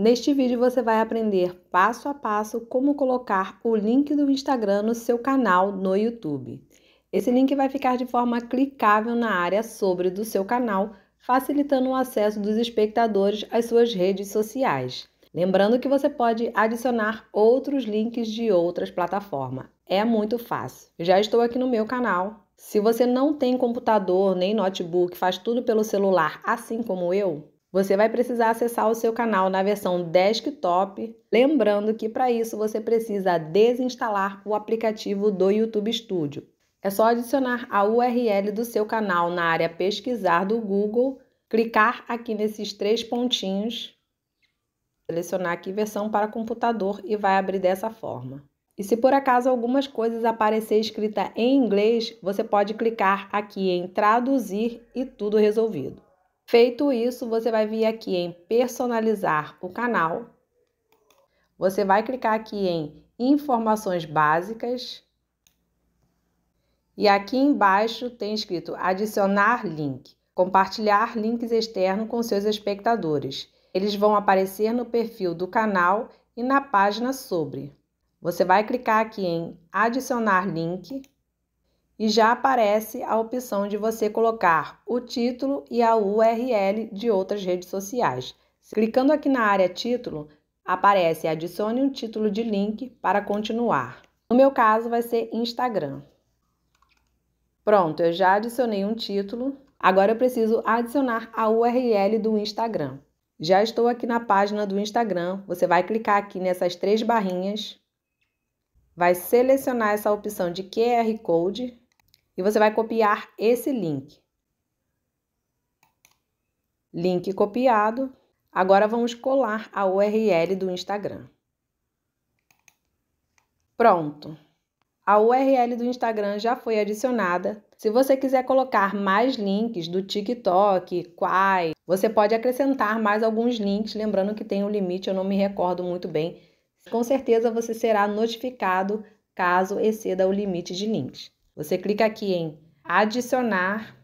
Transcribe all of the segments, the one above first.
Neste vídeo você vai aprender passo a passo como colocar o link do Instagram no seu canal no YouTube. Esse link vai ficar de forma clicável na área sobre do seu canal, facilitando o acesso dos espectadores às suas redes sociais. Lembrando que você pode adicionar outros links de outras plataformas. É muito fácil. Já estou aqui no meu canal. Se você não tem computador nem notebook, faz tudo pelo celular, assim como eu, você vai precisar acessar o seu canal na versão desktop, lembrando que para isso você precisa desinstalar o aplicativo do YouTube Studio. É só adicionar a URL do seu canal na área pesquisar do Google, clicar aqui nesses três pontinhos, selecionar aqui versão para computador e vai abrir dessa forma. E se por acaso algumas coisas aparecer escrita em inglês, você pode clicar aqui em traduzir e tudo resolvido. Feito isso, você vai vir aqui em personalizar o canal. Você vai clicar aqui em informações básicas. E aqui embaixo tem escrito adicionar link, compartilhar links externos com seus espectadores. Eles vão aparecer no perfil do canal e na página sobre. Você vai clicar aqui em adicionar link e já aparece a opção de você colocar o título e a URL de outras redes sociais. Clicando aqui na área Título, aparece Adicione um título de link para continuar. No meu caso, vai ser Instagram. Pronto, eu já adicionei um título. Agora eu preciso adicionar a URL do Instagram. Já estou aqui na página do Instagram. Você vai clicar aqui nessas três barrinhas vai selecionar essa opção de QR Code e você vai copiar esse link. Link copiado. Agora vamos colar a URL do Instagram. Pronto. A URL do Instagram já foi adicionada. Se você quiser colocar mais links do TikTok, Quai, você pode acrescentar mais alguns links, lembrando que tem um limite, eu não me recordo muito bem. Com certeza você será notificado caso exceda o limite de links. Você clica aqui em adicionar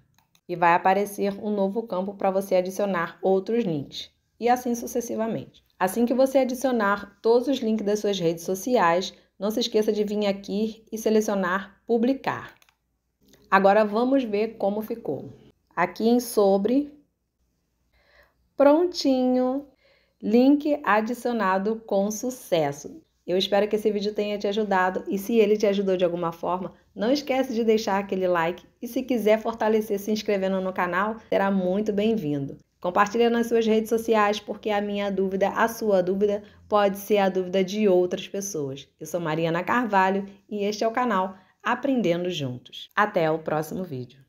e vai aparecer um novo campo para você adicionar outros links e assim sucessivamente. Assim que você adicionar todos os links das suas redes sociais, não se esqueça de vir aqui e selecionar publicar. Agora vamos ver como ficou. Aqui em sobre, prontinho, link adicionado com sucesso. Eu espero que esse vídeo tenha te ajudado e se ele te ajudou de alguma forma, não esquece de deixar aquele like e se quiser fortalecer se inscrevendo no canal, será muito bem-vindo. Compartilhe nas suas redes sociais porque a minha dúvida, a sua dúvida, pode ser a dúvida de outras pessoas. Eu sou Mariana Carvalho e este é o canal Aprendendo Juntos. Até o próximo vídeo.